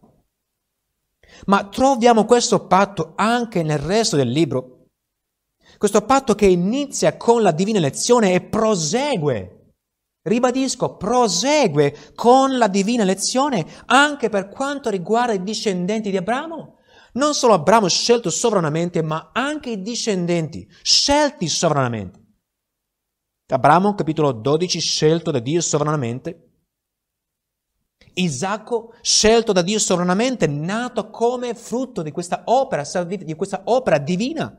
Ma troviamo questo patto anche nel resto del libro, questo patto che inizia con la divina elezione e prosegue ribadisco, prosegue con la divina lezione anche per quanto riguarda i discendenti di Abramo. Non solo Abramo scelto sovranamente, ma anche i discendenti scelti sovranamente. Abramo, capitolo 12, scelto da Dio sovranamente. Isacco, scelto da Dio sovranamente, nato come frutto di questa opera, di questa opera divina,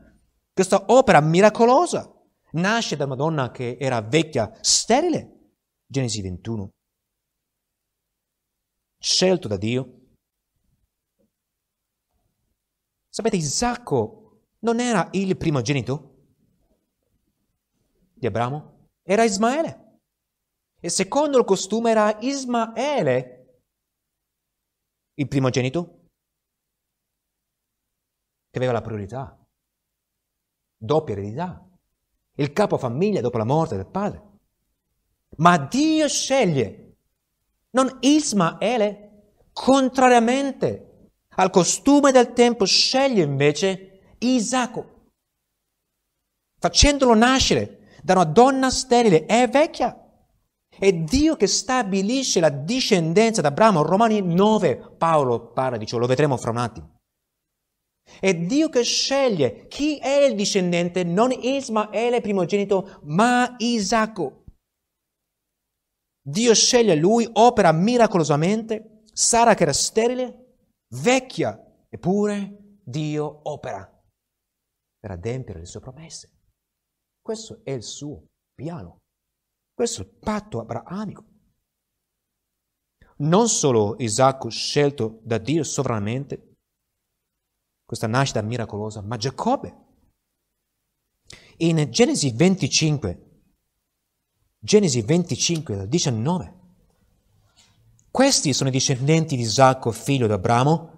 questa opera miracolosa. Nasce da Madonna che era vecchia, sterile, Genesi 21. Scelto da Dio. Sapete, Isacco non era il primogenito di Abramo, era Ismaele. E secondo il costume era Ismaele il primogenito che aveva la priorità, doppia eredità, il capo famiglia dopo la morte del padre. Ma Dio sceglie, non Ismaele, contrariamente al costume del tempo, sceglie invece Isacco, facendolo nascere da una donna sterile e vecchia. È Dio che stabilisce la discendenza da Romani 9, Paolo parla di ciò, lo vedremo fra un attimo. È Dio che sceglie chi è il discendente, non Ismaele primogenito, ma Isacco. Dio sceglie lui, opera miracolosamente, Sara che era sterile, vecchia, eppure Dio opera per adempiere le sue promesse. Questo è il suo piano, questo è il patto abrahamico. Non solo Isacco scelto da Dio sovranamente, questa nascita miracolosa, ma Giacobbe. In Genesi 25, Genesi 25 19. Questi sono i discendenti di Isacco, figlio di Abramo.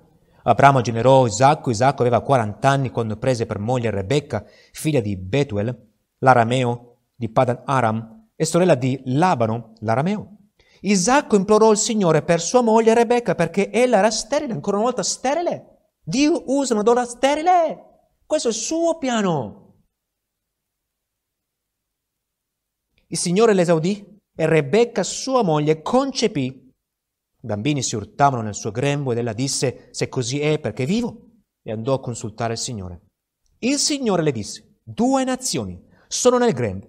Abramo generò Isacco, Isacco aveva 40 anni quando prese per moglie Rebecca, figlia di Betuel, l'arameo di Padan Aram e sorella di Labano, l'arameo. Isacco implorò il Signore per sua moglie Rebecca perché ella era sterile, ancora una volta sterile. Dio usa una donna sterile. Questo è il suo piano. Il Signore l'esaudì e Rebecca, sua moglie, concepì. I bambini si urtavano nel suo grembo ed ella disse, se così è perché vivo, e andò a consultare il Signore. Il Signore le disse, due nazioni sono nel grembo,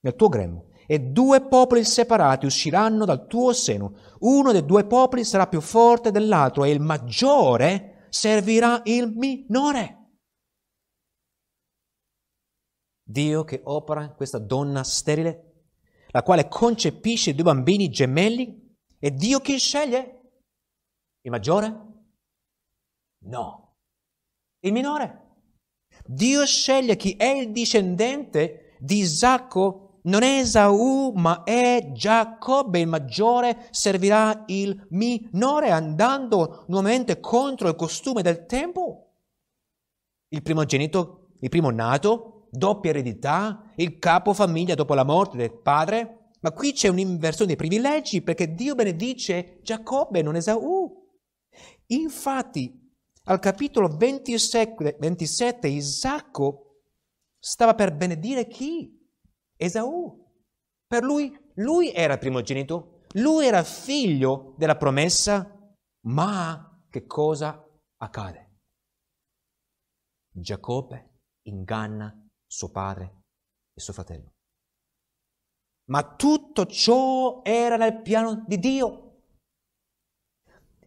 nel tuo grembo, e due popoli separati usciranno dal tuo seno. Uno dei due popoli sarà più forte dell'altro e il maggiore servirà il minore. Dio che opera questa donna sterile, la quale concepisce due bambini gemelli, è Dio che sceglie il maggiore? No, il minore. Dio sceglie chi è il discendente di Isacco non è Esaù, ma è Giacobbe, il maggiore servirà il minore, andando nuovamente contro il costume del tempo. Il primogenito, il primo nato, doppia eredità, il capo famiglia dopo la morte del padre, ma qui c'è un'inversione dei privilegi perché Dio benedice Giacobbe, non Esaù. Infatti, al capitolo 27, 27 Isacco stava per benedire chi? Esaù. Per lui, lui era primogenito, lui era figlio della promessa, ma che cosa accade? Giacobbe inganna suo padre e suo fratello. Ma tutto ciò era nel piano di Dio.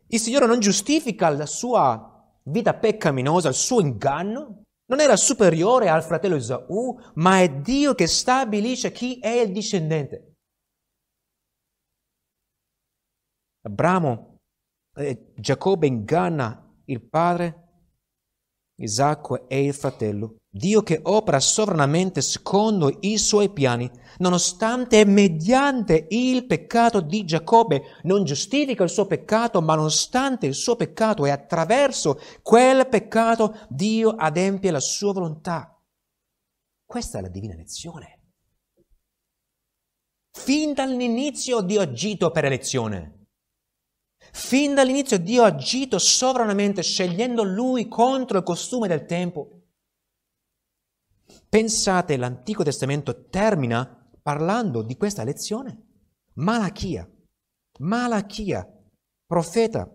Il Signore non giustifica la sua vita peccaminosa, il suo inganno. Non era superiore al fratello Esaù, ma è Dio che stabilisce chi è il discendente. Abramo, eh, Giacobbe inganna il padre, Isacco e il fratello Dio che opera sovranamente secondo i suoi piani, nonostante mediante il peccato di Giacobbe non giustifica il suo peccato, ma nonostante il suo peccato e attraverso quel peccato Dio adempie la sua volontà. Questa è la divina lezione. Fin dall'inizio Dio ha agito per elezione. Fin dall'inizio Dio ha agito sovranamente scegliendo lui contro il costume del tempo Pensate, l'Antico Testamento termina parlando di questa lezione. Malachia, Malachia, profeta.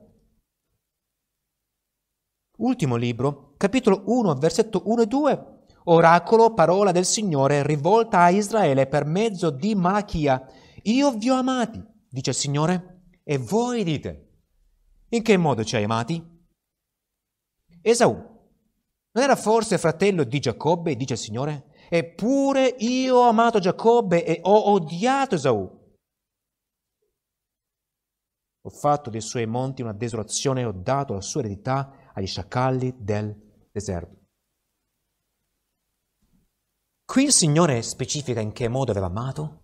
Ultimo libro, capitolo 1, versetto 1 e 2. Oracolo, parola del Signore rivolta a Israele per mezzo di Malachia. Io vi ho amati, dice il Signore, e voi dite. In che modo ci hai amati? Esaù, non era forse fratello di Giacobbe, dice il Signore? Eppure io ho amato Giacobbe e ho odiato Esaù. Ho fatto dei suoi monti una desolazione e ho dato la sua eredità agli sciacalli del deserto. Qui il Signore specifica in che modo aveva amato.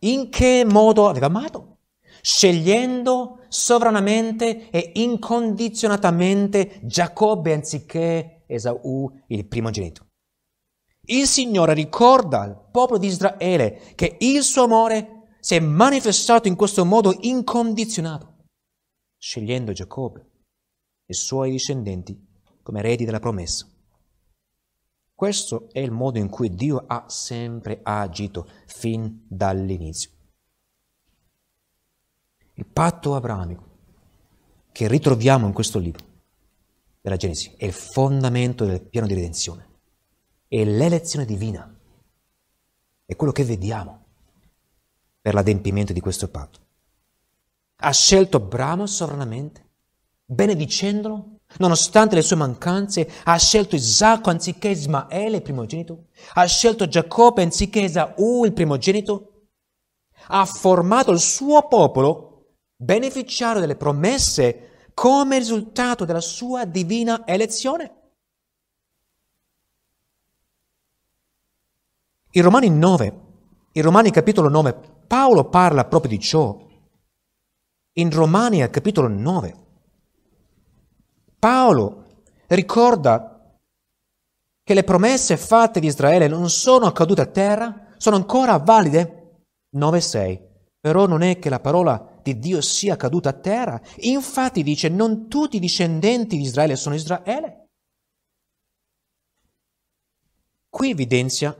In che modo aveva amato? Scegliendo sovranamente e incondizionatamente Giacobbe anziché Esaù il primogenito. Il Signore ricorda al popolo di Israele che il suo amore si è manifestato in questo modo incondizionato, scegliendo Giacobbe e i suoi discendenti come eredi della promessa. Questo è il modo in cui Dio ha sempre agito fin dall'inizio. Il patto abramico che ritroviamo in questo libro della Genesi, è il fondamento del piano di redenzione, è l'elezione divina, è quello che vediamo per l'adempimento di questo patto. Ha scelto Abramo sovranamente, benedicendolo, nonostante le sue mancanze, ha scelto Isacco anziché Ismaele il primogenito, ha scelto Giacobbe anziché Esaù il primogenito, ha formato il suo popolo beneficiario delle promesse come risultato della sua divina elezione. In Romani 9, in Romani capitolo 9, Paolo parla proprio di ciò. In Romani capitolo 9, Paolo ricorda che le promesse fatte di Israele non sono accadute a terra, sono ancora valide. 9.6. Però non è che la parola di Dio sia caduta a terra. Infatti dice, non tutti i discendenti di Israele sono Israele. Qui evidenzia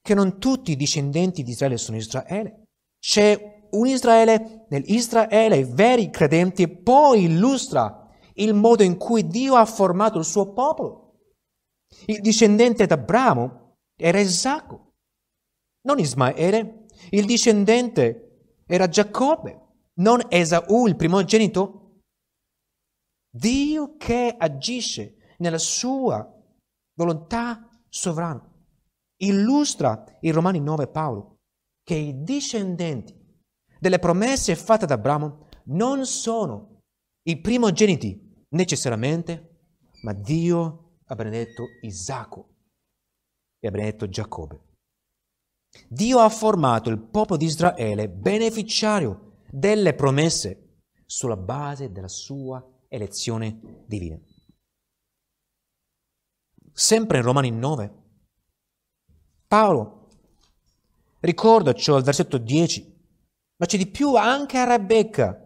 che non tutti i discendenti di Israele sono Israele. C'è un Israele, nell'Israele i veri credenti, poi illustra il modo in cui Dio ha formato il suo popolo. Il discendente d'Abramo era Isacco, non Ismaele. Il discendente era Giacobbe, non Esaù, il primogenito. Dio che agisce nella sua volontà sovrana. Illustra in Romani 9 Paolo che i discendenti delle promesse fatte ad Abramo non sono i primogeniti necessariamente, ma Dio ha benedetto Isacco e ha benedetto Giacobbe. Dio ha formato il popolo di Israele beneficiario delle promesse sulla base della sua elezione divina. Sempre in Romani 9, Paolo ricorda ciò al versetto 10, ma c'è di più anche a Rebecca.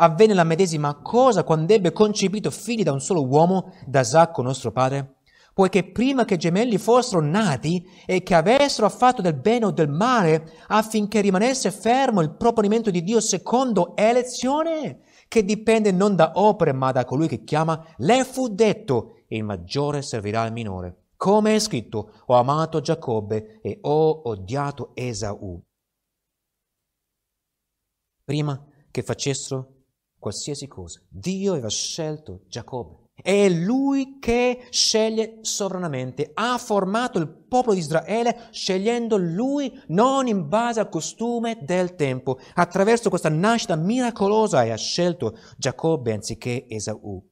Avvenne la medesima cosa quando ebbe concepito figli da un solo uomo, da Zacco nostro padre poiché prima che i gemelli fossero nati e che avessero fatto del bene o del male, affinché rimanesse fermo il proponimento di Dio secondo elezione, che dipende non da opere ma da colui che chiama, le fu detto, il maggiore servirà al minore. Come è scritto, ho amato Giacobbe e ho odiato Esaù. Prima che facessero qualsiasi cosa, Dio aveva scelto Giacobbe è lui che sceglie sovranamente. Ha formato il popolo di Israele scegliendo lui non in base al costume del tempo. Attraverso questa nascita miracolosa e ha scelto Giacobbe anziché Esaù.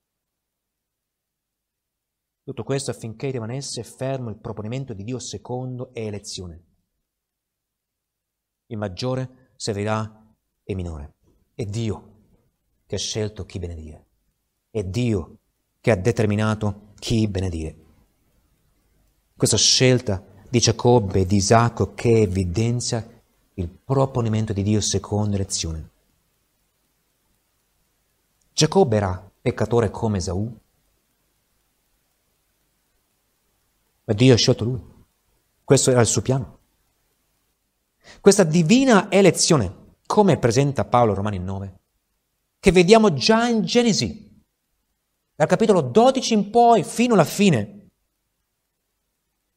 Tutto questo affinché rimanesse fermo il proponimento di Dio secondo elezione. Il maggiore servirà il minore. È Dio che ha scelto chi benedire. È Dio che che ha determinato chi benedire. Questa scelta di Giacobbe e di Isacco che evidenzia il proponimento di Dio secondo elezione. Giacobbe era peccatore come Esaù, ma Dio ha scelto lui. Questo era il suo piano. Questa divina elezione, come presenta Paolo Romani 9, che vediamo già in Genesi, dal capitolo 12 in poi fino alla fine.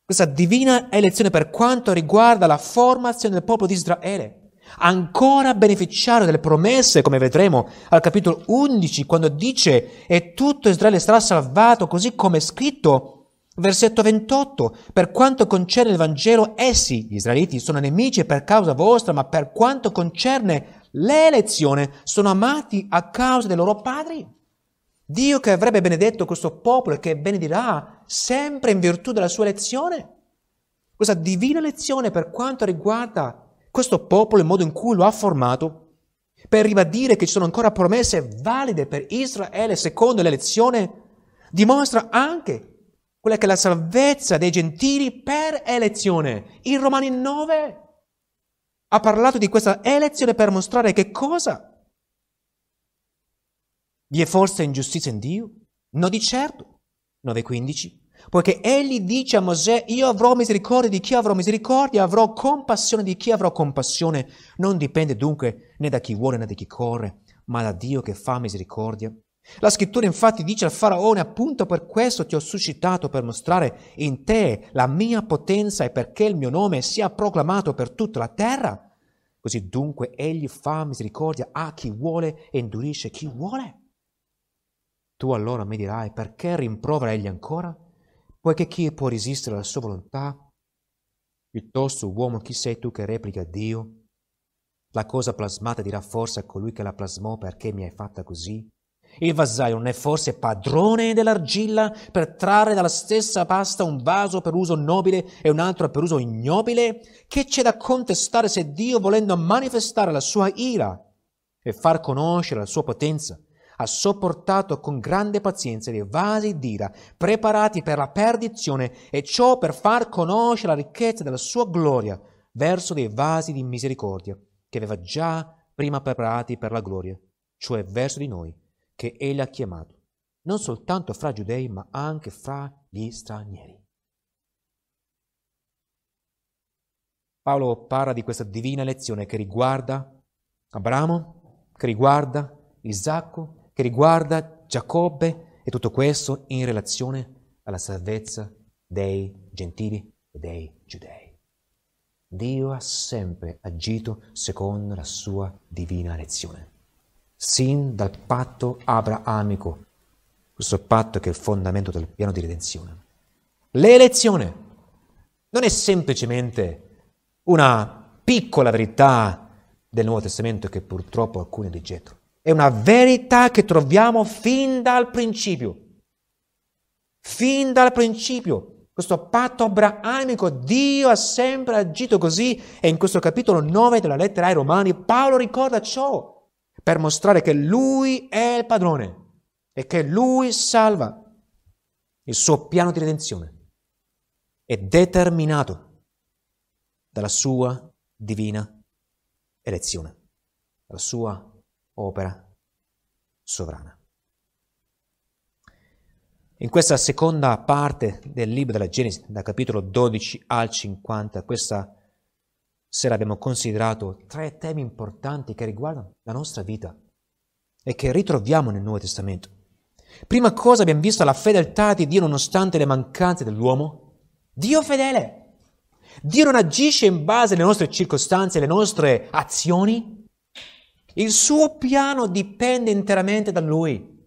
Questa divina elezione per quanto riguarda la formazione del popolo di Israele, ancora beneficiario delle promesse, come vedremo al capitolo 11, quando dice e tutto Israele sarà salvato, così come è scritto, versetto 28, per quanto concerne il Vangelo, essi, gli israeliti, sono nemici per causa vostra, ma per quanto concerne l'elezione, sono amati a causa dei loro padri. Dio che avrebbe benedetto questo popolo e che benedirà sempre in virtù della sua lezione, questa divina lezione per quanto riguarda questo popolo e il modo in cui lo ha formato, per ribadire che ci sono ancora promesse valide per Israele secondo l'elezione, dimostra anche quella che è la salvezza dei gentili per elezione. In Romani 9 ha parlato di questa elezione per mostrare che cosa? Vi è forse ingiustizia in Dio? No di certo. 9.15. Poiché egli dice a Mosè, io avrò misericordia di chi avrò misericordia, avrò compassione di chi avrò compassione. Non dipende dunque né da chi vuole né da chi corre, ma da Dio che fa misericordia. La scrittura infatti dice al faraone, appunto per questo ti ho suscitato per mostrare in te la mia potenza e perché il mio nome sia proclamato per tutta la terra. Così dunque egli fa misericordia a chi vuole e indurisce chi vuole. Tu allora mi dirai, perché rimprovera egli ancora? Poiché chi può resistere alla sua volontà? Piuttosto, uomo, chi sei tu che replica a Dio? La cosa plasmata dirà forse a colui che la plasmò perché mi hai fatta così? Il vasaio non è forse padrone dell'argilla per trarre dalla stessa pasta un vaso per uso nobile e un altro per uso ignobile? Che c'è da contestare se Dio, volendo manifestare la sua ira e far conoscere la sua potenza, ha sopportato con grande pazienza dei vasi d'ira, preparati per la perdizione, e ciò per far conoscere la ricchezza della sua gloria verso dei vasi di misericordia, che aveva già prima preparati per la gloria, cioè verso di noi, che Egli ha chiamato, non soltanto fra giudei, ma anche fra gli stranieri. Paolo parla di questa divina lezione che riguarda Abramo, che riguarda Isacco, che riguarda Giacobbe e tutto questo in relazione alla salvezza dei gentili e dei giudei. Dio ha sempre agito secondo la sua divina lezione, sin dal patto abrahamico, questo patto che è il fondamento del piano di redenzione. L'elezione non è semplicemente una piccola verità del Nuovo Testamento che purtroppo alcuni rigettano. È una verità che troviamo fin dal principio. Fin dal principio. Questo patto abraamico, Dio ha sempre agito così e in questo capitolo 9 della lettera ai Romani Paolo ricorda ciò per mostrare che Lui è il padrone e che Lui salva. Il suo piano di redenzione è determinato dalla sua divina elezione, dalla sua opera sovrana. In questa seconda parte del libro della Genesi, dal capitolo 12 al 50, questa sera abbiamo considerato tre temi importanti che riguardano la nostra vita e che ritroviamo nel Nuovo Testamento. Prima cosa abbiamo visto la fedeltà di Dio nonostante le mancanze dell'uomo. Dio fedele. Dio non agisce in base alle nostre circostanze, alle nostre azioni, il suo piano dipende interamente da lui.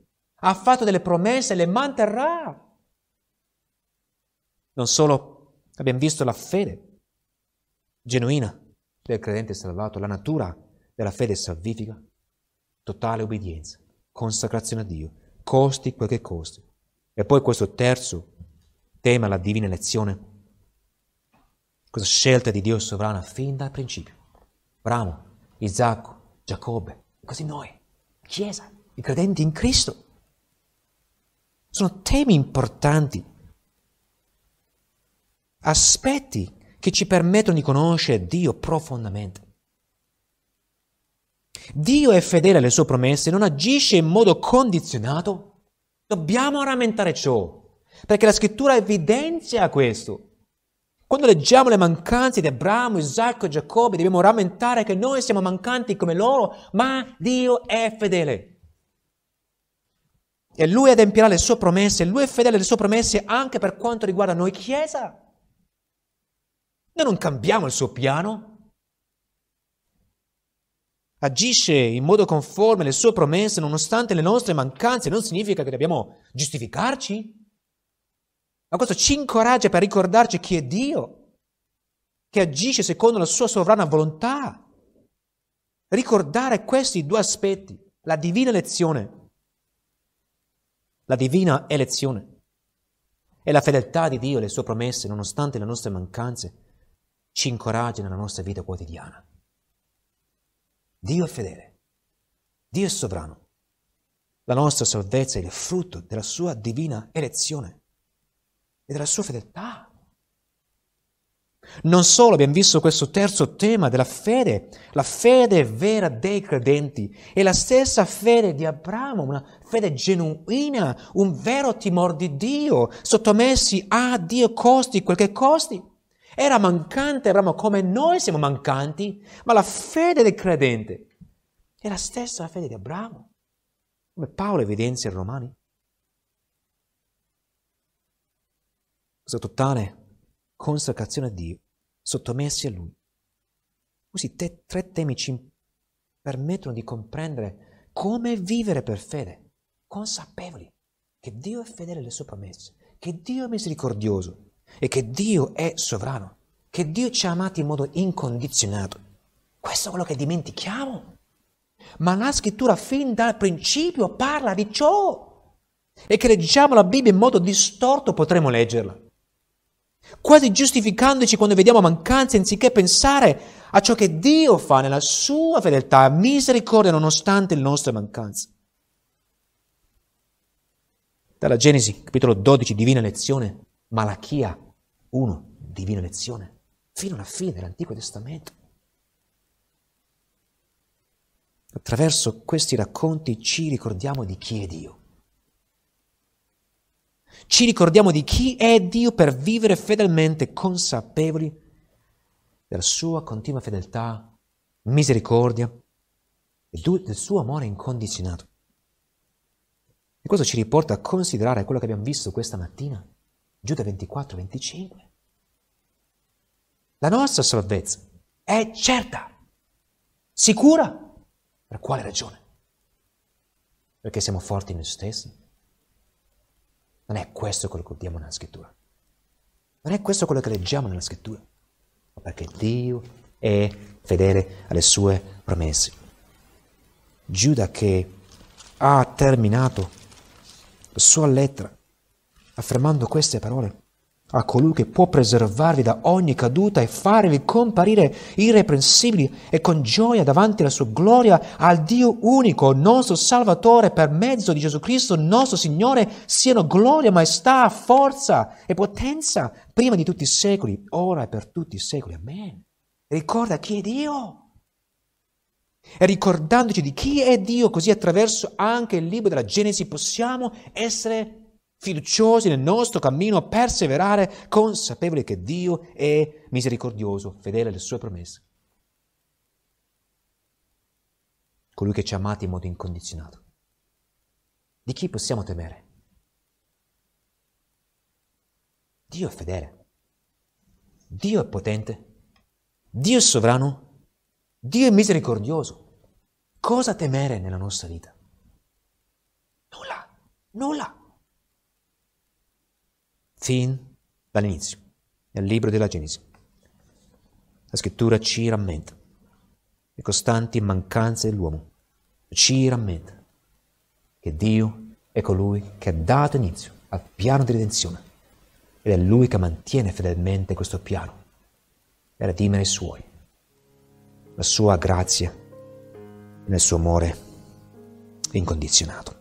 Ha fatto delle promesse, e le manterrà. Non solo abbiamo visto la fede genuina del credente salvato, la natura della fede salvifica, totale obbedienza, consacrazione a Dio, costi quel che costi. E poi questo terzo tema, la divina elezione, questa scelta di Dio sovrana fin dal principio. Abramo, Isacco, Giacobbe, così noi, Chiesa, i credenti in Cristo. Sono temi importanti, aspetti che ci permettono di conoscere Dio profondamente. Dio è fedele alle sue promesse, non agisce in modo condizionato. Dobbiamo rammentare ciò, perché la scrittura evidenzia questo. Quando leggiamo le mancanze di Abramo, Isacco e Giacobbe, dobbiamo rammentare che noi siamo mancanti come loro, ma Dio è fedele. E Lui adempierà le sue promesse, Lui è fedele alle sue promesse anche per quanto riguarda noi Chiesa. Noi non cambiamo il suo piano. Agisce in modo conforme alle sue promesse nonostante le nostre mancanze, non significa che dobbiamo giustificarci. Ma questo ci incoraggia per ricordarci chi è Dio, che agisce secondo la sua sovrana volontà. Ricordare questi due aspetti, la divina elezione, la divina elezione e la fedeltà di Dio e le sue promesse, nonostante le nostre mancanze, ci incoraggia nella nostra vita quotidiana. Dio è fedele, Dio è sovrano. La nostra salvezza è il frutto della sua divina elezione e della sua fedeltà. Non solo abbiamo visto questo terzo tema della fede, la fede vera dei credenti, è la stessa fede di Abramo, una fede genuina, un vero timore di Dio, sottomessi a Dio costi quel che costi. Era mancante, eravamo come noi siamo mancanti, ma la fede del credente è la stessa fede di Abramo, come Paolo evidenzia in Romani. totale consacrazione a Dio, sottomessi a Lui. Questi te, tre temi ci permettono di comprendere come vivere per fede, consapevoli che Dio è fedele alle sue promesse, che Dio è misericordioso e che Dio è sovrano, che Dio ci ha amati in modo incondizionato. Questo è quello che dimentichiamo. Ma la scrittura fin dal principio parla di ciò. E che leggiamo la Bibbia in modo distorto potremo leggerla quasi giustificandoci quando vediamo mancanze anziché pensare a ciò che Dio fa nella sua fedeltà, misericordia nonostante le nostre mancanze. Dalla Genesi, capitolo 12, divina lezione, Malachia 1, divina lezione, fino alla fine dell'Antico Testamento. Attraverso questi racconti ci ricordiamo di chi è Dio. Ci ricordiamo di chi è Dio per vivere fedelmente, consapevoli della sua continua fedeltà, misericordia e del suo amore incondizionato. E questo ci riporta a considerare quello che abbiamo visto questa mattina, Giuda 24-25. La nostra salvezza è certa, sicura. Per quale ragione? Perché siamo forti in noi stessi? Non è questo quello che vediamo nella scrittura. Non è questo quello che leggiamo nella scrittura. Ma perché Dio è fedele alle sue promesse. Giuda che ha terminato la sua lettera affermando queste parole a colui che può preservarvi da ogni caduta e farvi comparire irreprensibili e con gioia davanti alla sua gloria, al Dio unico, nostro Salvatore, per mezzo di Gesù Cristo, nostro Signore, siano gloria, maestà, forza e potenza, prima di tutti i secoli, ora e per tutti i secoli. Amen. Ricorda chi è Dio. E ricordandoci di chi è Dio, così attraverso anche il libro della Genesi possiamo essere fiduciosi nel nostro cammino, perseverare consapevoli che Dio è misericordioso, fedele alle sue promesse. Colui che ci ha amati in modo incondizionato. Di chi possiamo temere? Dio è fedele. Dio è potente. Dio è sovrano. Dio è misericordioso. Cosa temere nella nostra vita? Nulla, nulla fin dall'inizio, nel libro della Genesi. La scrittura ci rammenta le costanti mancanze dell'uomo, ci rammenta che Dio è colui che ha dato inizio al piano di redenzione ed è Lui che mantiene fedelmente questo piano e redimere i suoi. La sua grazia nel suo amore incondizionato.